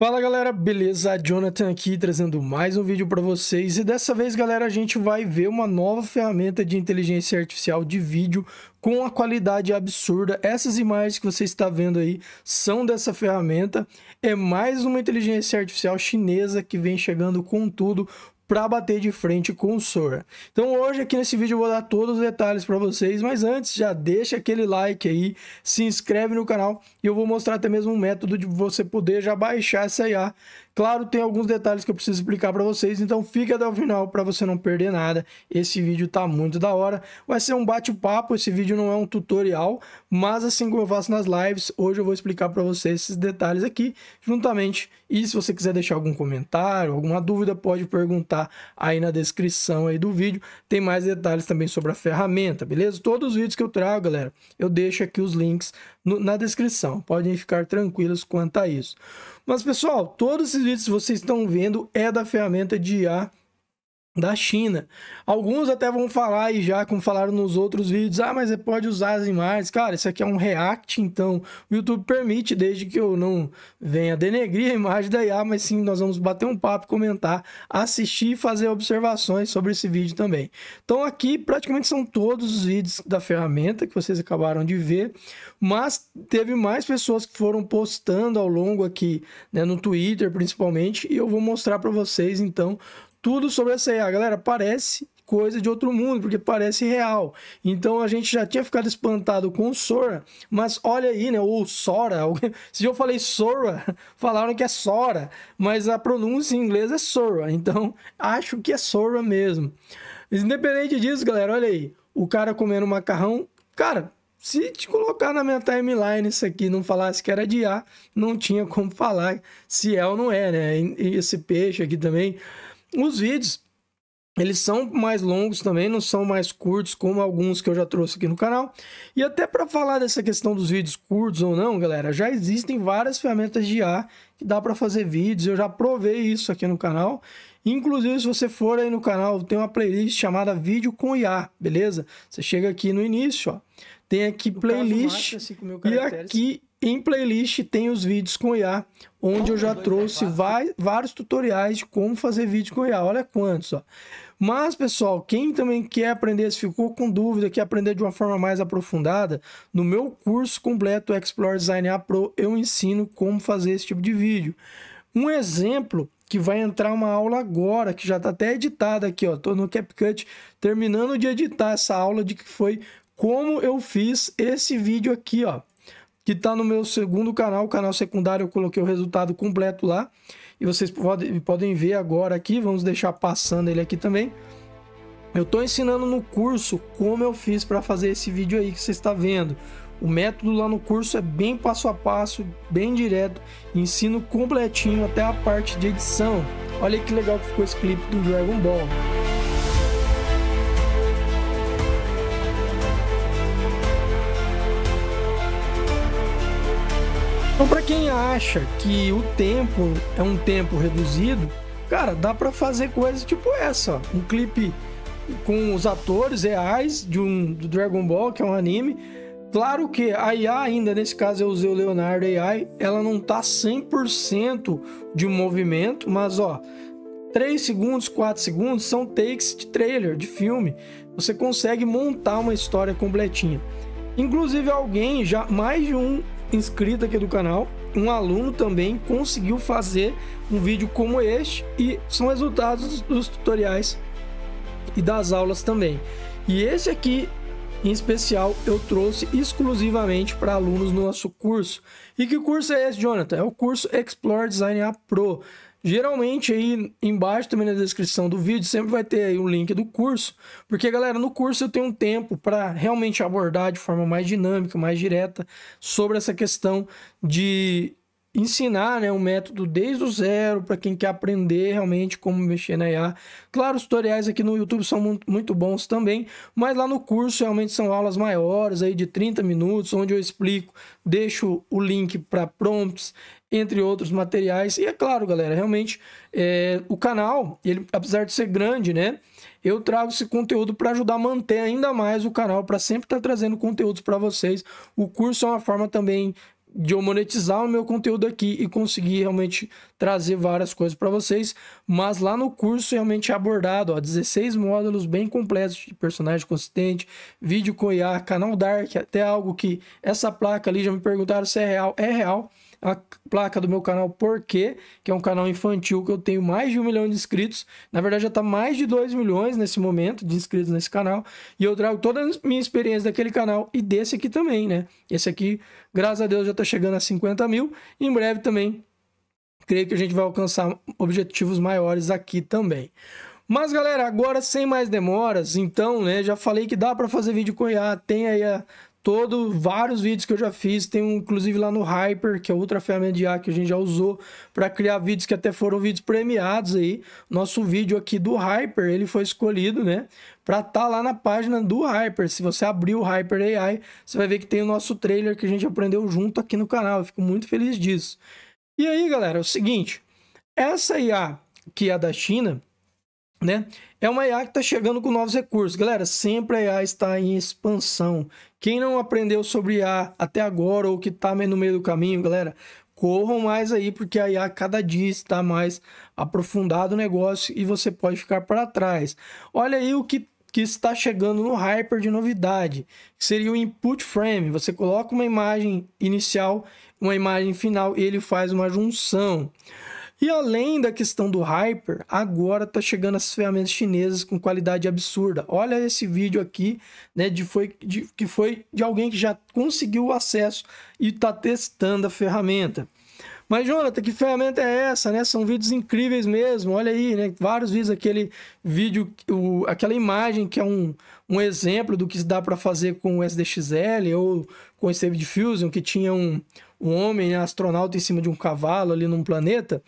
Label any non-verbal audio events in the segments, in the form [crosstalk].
Fala galera, beleza? Jonathan aqui trazendo mais um vídeo para vocês e dessa vez galera a gente vai ver uma nova ferramenta de inteligência artificial de vídeo com a qualidade absurda. Essas imagens que você está vendo aí são dessa ferramenta. É mais uma inteligência artificial chinesa que vem chegando com tudo para bater de frente com o Sora. Então hoje aqui nesse vídeo eu vou dar todos os detalhes para vocês, mas antes já deixa aquele like aí, se inscreve no canal e eu vou mostrar até mesmo um método de você poder já baixar essa IA Claro, tem alguns detalhes que eu preciso explicar para vocês, então fica até o final para você não perder nada. Esse vídeo tá muito da hora. Vai ser um bate-papo, esse vídeo não é um tutorial, mas assim como eu faço nas lives, hoje eu vou explicar para vocês esses detalhes aqui juntamente. E se você quiser deixar algum comentário, alguma dúvida, pode perguntar aí na descrição aí do vídeo. Tem mais detalhes também sobre a ferramenta, beleza? Todos os vídeos que eu trago, galera, eu deixo aqui os links no, na descrição. Podem ficar tranquilos quanto a isso. Mas pessoal, todos esses vídeos que vocês estão vendo é da ferramenta de IA da China. Alguns até vão falar e já como falaram nos outros vídeos, ah, mas você pode usar as imagens. Cara, isso aqui é um react, então o YouTube permite, desde que eu não venha denegrir a imagem da IA, mas sim nós vamos bater um papo, comentar, assistir e fazer observações sobre esse vídeo também. Então aqui praticamente são todos os vídeos da ferramenta que vocês acabaram de ver, mas teve mais pessoas que foram postando ao longo aqui, né, no Twitter principalmente, e eu vou mostrar para vocês então tudo sobre essa IA, Galera, parece coisa de outro mundo, porque parece real. Então a gente já tinha ficado espantado com o Sora, mas olha aí, né? Ou Sora. [laughs] Se eu falei Sora, [laughs] falaram que é Sora, mas a pronúncia em inglês é Sora. Então acho que é Sora mesmo. Mas, independente disso, galera, olha aí. O cara comendo macarrão. Cara, se te colocar na minha timeline isso aqui não falasse que era de A, não tinha como falar se é ou não é, né? E Esse peixe aqui também. Os vídeos, eles são mais longos também, não são mais curtos como alguns que eu já trouxe aqui no canal. E até para falar dessa questão dos vídeos curtos ou não, galera, já existem várias ferramentas de IA que dá para fazer vídeos. Eu já provei isso aqui no canal. Inclusive, se você for aí no canal, tem uma playlist chamada Vídeo com IA, beleza? Você chega aqui no início, ó. Tem aqui no playlist assim, e aqui em playlist tem os vídeos com IA, onde eu já é trouxe vários tutoriais de como fazer vídeo com IA. Olha quantos, ó. Mas, pessoal, quem também quer aprender, se ficou com dúvida, quer aprender de uma forma mais aprofundada, no meu curso completo Explore Design A Pro, eu ensino como fazer esse tipo de vídeo. Um exemplo que vai entrar uma aula agora, que já está até editada aqui, ó. Estou no CapCut, terminando de editar essa aula de que foi como eu fiz esse vídeo aqui, ó que está no meu segundo canal, canal secundário, eu coloquei o resultado completo lá. E vocês pode, podem ver agora aqui, vamos deixar passando ele aqui também. Eu estou ensinando no curso como eu fiz para fazer esse vídeo aí que você está vendo. O método lá no curso é bem passo a passo, bem direto, ensino completinho até a parte de edição. Olha que legal que ficou esse clipe do Dragon Ball. Então, para quem acha que o tempo é um tempo reduzido, cara, dá para fazer coisas tipo essa, ó. um clipe com os atores reais de um do Dragon Ball, que é um anime. Claro que a IA ainda, nesse caso eu usei o Leonardo AI, ela não tá 100% de um movimento, mas ó, 3 segundos, 4 segundos são takes de trailer, de filme. Você consegue montar uma história completinha. Inclusive alguém já mais de um inscrito aqui do canal, um aluno também conseguiu fazer um vídeo como este e são resultados dos tutoriais e das aulas também. E esse aqui em especial eu trouxe exclusivamente para alunos no nosso curso. E que curso é esse, Jonathan? É o curso Explore Design A Pro. Geralmente aí embaixo também na descrição do vídeo sempre vai ter aí o link do curso, porque galera, no curso eu tenho um tempo para realmente abordar de forma mais dinâmica, mais direta sobre essa questão de ensinar né, um método desde o zero para quem quer aprender realmente como mexer na IA. Claro, os tutoriais aqui no YouTube são muito bons também, mas lá no curso realmente são aulas maiores, aí de 30 minutos, onde eu explico, deixo o link para prompts, entre outros materiais. E é claro, galera, realmente é, o canal, ele, apesar de ser grande, né? Eu trago esse conteúdo para ajudar a manter ainda mais o canal, para sempre estar tá trazendo conteúdos para vocês. O curso é uma forma também de eu monetizar o meu conteúdo aqui e conseguir realmente trazer várias coisas para vocês. Mas lá no curso realmente é abordado ó, 16 módulos bem completos de personagem consistente, vídeo com IA, canal Dark, até algo que essa placa ali já me perguntaram se é real. É real a placa do meu canal Porquê, que é um canal infantil que eu tenho mais de um milhão de inscritos. Na verdade, já está mais de 2 milhões nesse momento de inscritos nesse canal. E eu trago toda a minha experiência daquele canal e desse aqui também, né? Esse aqui, graças a Deus, já está chegando a 50 mil. E em breve também, creio que a gente vai alcançar objetivos maiores aqui também. Mas galera, agora sem mais demoras, então, né, já falei que dá para fazer vídeo com IA, tem aí a todo, vários vídeos que eu já fiz, tem um, inclusive lá no Hyper, que é outra ferramenta de IA que a gente já usou para criar vídeos que até foram vídeos premiados aí. Nosso vídeo aqui do Hyper, ele foi escolhido, né, para estar tá lá na página do Hyper. Se você abrir o Hyper AI, você vai ver que tem o nosso trailer que a gente aprendeu junto aqui no canal. Eu fico muito feliz disso. E aí, galera, é o seguinte, essa IA que é da China, né? É uma IA que está chegando com novos recursos. Galera, sempre a IA está em expansão. Quem não aprendeu sobre IA até agora ou que está no meio do caminho, galera, corram mais aí, porque a IA cada dia está mais aprofundado o negócio e você pode ficar para trás. Olha aí o que, que está chegando no Hyper de novidade, que seria o Input Frame. Você coloca uma imagem inicial, uma imagem final e ele faz uma junção. E além da questão do hyper, agora tá chegando as ferramentas chinesas com qualidade absurda. Olha esse vídeo aqui, né, de foi, de, que foi de alguém que já conseguiu o acesso e tá testando a ferramenta. Mas, Jonathan, que ferramenta é essa, né? São vídeos incríveis mesmo. Olha aí, né? Vários vídeos, aquele vídeo, o, aquela imagem que é um, um exemplo do que dá para fazer com o SDXL ou com o Stable Diffusion, que tinha um, um homem né, astronauta em cima de um cavalo ali num planeta.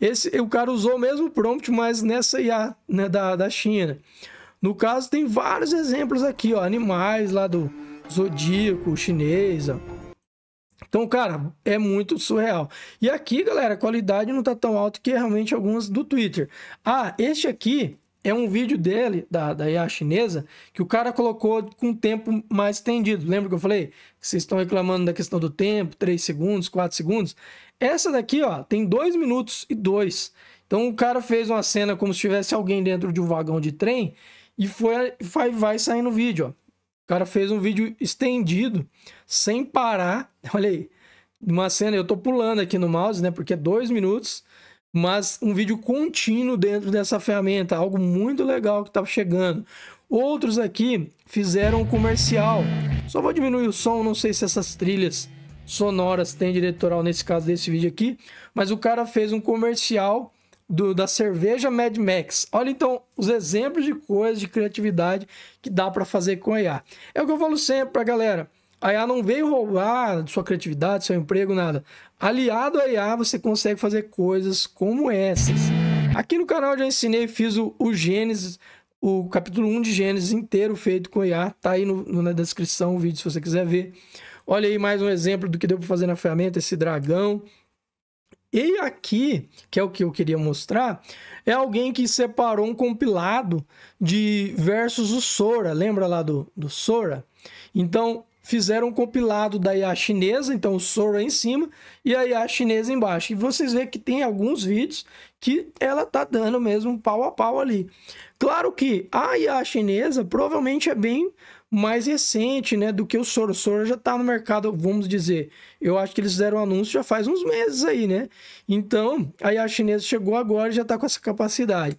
Esse, o cara usou o mesmo prompt, mas nessa IA né, da, da China. No caso, tem vários exemplos aqui, ó, animais lá do zodíaco chinês, ó. Então, cara, é muito surreal. E aqui, galera, a qualidade não tá tão alta que é realmente algumas do Twitter. Ah, este aqui é um vídeo dele, da, da IA chinesa, que o cara colocou com um tempo mais estendido. Lembra que eu falei que vocês estão reclamando da questão do tempo, 3 segundos, 4 segundos? Essa daqui, ó, tem 2 minutos e 2. Então o cara fez uma cena como se tivesse alguém dentro de um vagão de trem e foi, vai, vai saindo o vídeo, ó. O cara fez um vídeo estendido, sem parar. [laughs] Olha aí, uma cena, eu tô pulando aqui no mouse, né, porque é dois minutos mas um vídeo contínuo dentro dessa ferramenta, algo muito legal que estava tá chegando. Outros aqui fizeram um comercial. Só vou diminuir o som, não sei se essas trilhas sonoras têm diretoral nesse caso desse vídeo aqui, mas o cara fez um comercial do, da cerveja Mad Max. Olha então os exemplos de coisas de criatividade que dá para fazer com a IA. É o que eu falo sempre para galera. A IA não veio roubar sua criatividade, seu emprego, nada. Aliado à IA, você consegue fazer coisas como essas. Aqui no canal eu já ensinei, fiz o, o Gênesis, o capítulo 1 de Gênesis inteiro feito com IA. Tá aí no, no, na descrição o vídeo se você quiser ver. Olha aí mais um exemplo do que deu para fazer na ferramenta, esse dragão. E aqui, que é o que eu queria mostrar, é alguém que separou um compilado de versos do Sora. Lembra lá do, do Sora? Então, fizeram um compilado da IA chinesa, então o Sora é em cima e a IA chinesa embaixo. E vocês vê que tem alguns vídeos que ela tá dando mesmo pau a pau ali. Claro que a IA chinesa provavelmente é bem mais recente, né, do que o Sora. O Sora já tá no mercado, vamos dizer. Eu acho que eles fizeram o um anúncio já faz uns meses aí, né? Então, a IA chinesa chegou agora e já tá com essa capacidade.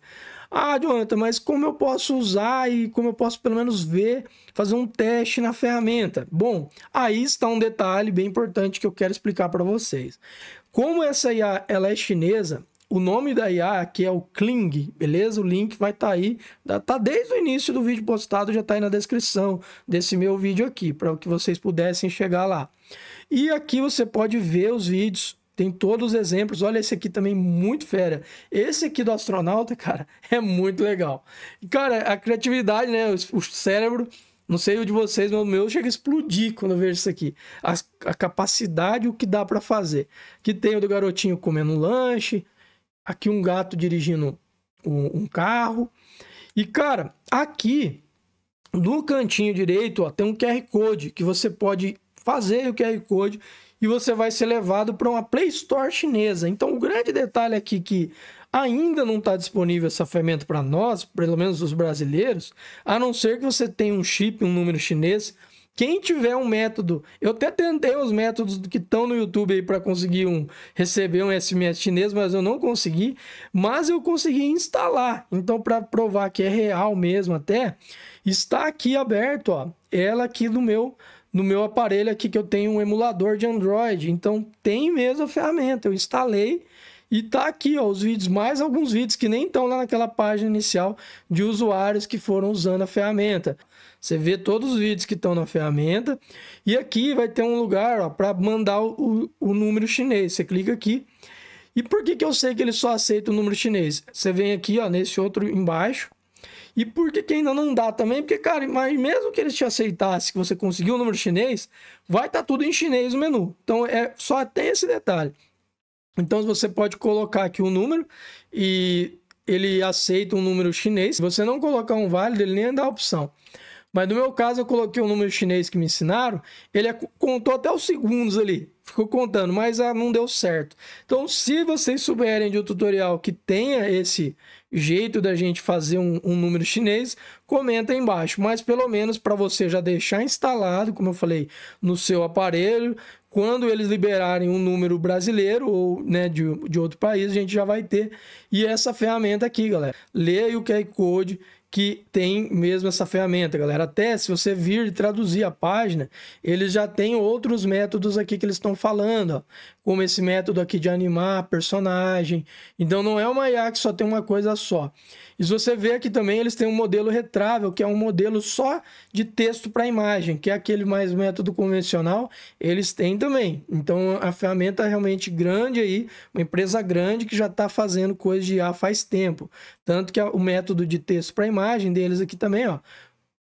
Ah, Jonathan, mas como eu posso usar e como eu posso pelo menos ver, fazer um teste na ferramenta? Bom, aí está um detalhe bem importante que eu quero explicar para vocês. Como essa IA ela é chinesa, o nome da IA aqui é o Kling, beleza? O link vai estar tá aí, tá, tá desde o início do vídeo postado, já está aí na descrição desse meu vídeo aqui, para que vocês pudessem chegar lá. E aqui você pode ver os vídeos tem todos os exemplos. Olha esse aqui também, muito fera. Esse aqui do astronauta, [laughs] cara, é muito legal. cara, a criatividade, né? O cérebro, não sei o de vocês, mas o meu chega a explodir quando eu vejo isso aqui. A, a capacidade, o que dá para fazer. Que tem o do garotinho comendo um lanche. Aqui um gato dirigindo um, um carro. E, cara, aqui no cantinho direito ó, tem um QR Code que você pode fazer o QR Code e você vai ser levado para uma Play Store chinesa. Então, o grande detalhe aqui que ainda não está disponível essa ferramenta para nós, pelo menos os brasileiros, a não ser que você tenha um chip, um número chinês. Quem tiver um método, eu até tentei os métodos que estão no YouTube aí para conseguir um receber um SMS chinês, mas eu não consegui, mas eu consegui instalar. Então para provar que é real mesmo até, está aqui aberto, ó, ela aqui do meu no meu aparelho aqui que eu tenho um emulador de Android, então tem mesmo a ferramenta. Eu instalei e tá aqui, ó, os vídeos, mais alguns vídeos que nem estão lá naquela página inicial de usuários que foram usando a ferramenta. Você vê todos os vídeos que estão na ferramenta. E aqui vai ter um lugar para mandar o, o, o, número chinês. Você clica aqui. E por que, que eu sei que ele só aceita o número chinês? Você vem aqui ó, nesse outro embaixo. E por que, que ainda não dá também? Porque, cara, mas mesmo que eles te aceitassem que você conseguiu o número chinês, vai estar tá tudo em chinês o menu. Então, é só tem esse detalhe. Então, você pode colocar aqui o um número e ele aceita um número chinês. Se você não colocar um válido, ele nem dá a opção. Mas no meu caso, eu coloquei o um número chinês que me ensinaram, ele é, contou até os segundos ali, ficou contando, mas ah, não deu certo. Então, se vocês souberem de um tutorial que tenha esse jeito da gente fazer um, um número chinês, comenta aí embaixo. Mas pelo menos para você já deixar instalado, como eu falei, no seu aparelho, quando eles liberarem um número brasileiro ou né, de, de outro país, a gente já vai ter. E essa ferramenta aqui, galera. Leia o QR Code que tem mesmo essa ferramenta, galera. Até se você vir traduzir a página, eles já têm outros métodos aqui que eles estão falando, ó. como esse método aqui de animar personagem. Então não é uma IA que só tem uma coisa só. E se você ver aqui também, eles têm um modelo retrável, que é um modelo só de texto para imagem, que é aquele mais método convencional, eles têm também. Então a ferramenta é realmente grande aí, uma empresa grande que já está fazendo coisa de IA faz tempo. Tanto que o método de texto para imagem imagem deles aqui também, ó.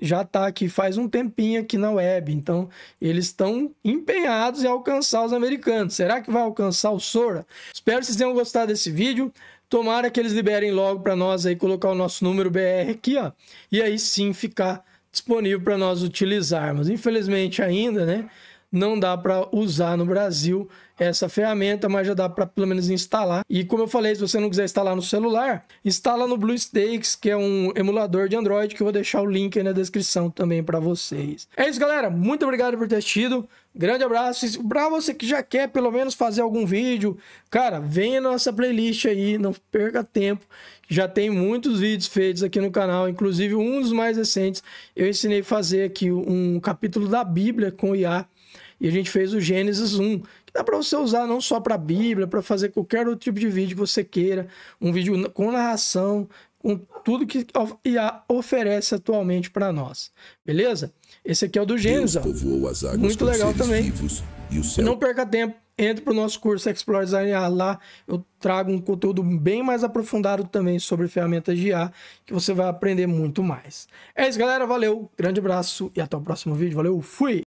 Já tá aqui faz um tempinho aqui na web. Então, eles estão empenhados em alcançar os americanos. Será que vai alcançar o Sora? Espero que vocês tenham gostado desse vídeo. Tomara que eles liberem logo para nós aí colocar o nosso número BR aqui, ó. E aí sim ficar disponível para nós utilizarmos. Infelizmente ainda, né? não dá para usar no Brasil essa ferramenta, mas já dá para pelo menos instalar. E como eu falei, se você não quiser instalar no celular, instala no BlueStakes, que é um emulador de Android, que eu vou deixar o link aí na descrição também para vocês. É isso, galera. Muito obrigado por ter assistido. Grande abraço. Para você que já quer pelo menos fazer algum vídeo, cara, venha na nossa playlist aí, não perca tempo. Já tem muitos vídeos feitos aqui no canal, inclusive um dos mais recentes, eu ensinei a fazer aqui um capítulo da Bíblia com IA. E a gente fez o Gênesis 1, que dá para você usar não só para Bíblia, para fazer qualquer outro tipo de vídeo que você queira, um vídeo com narração, com tudo que IA oferece atualmente para nós. Beleza? Esse aqui é o do Gênesis, ó. Muito legal também. Céu... Não perca tempo, entre para o nosso curso Explore Design IA lá. Eu trago um conteúdo bem mais aprofundado também sobre ferramentas de IA, que você vai aprender muito mais. É isso, galera. Valeu, grande abraço e até o próximo vídeo. Valeu, fui!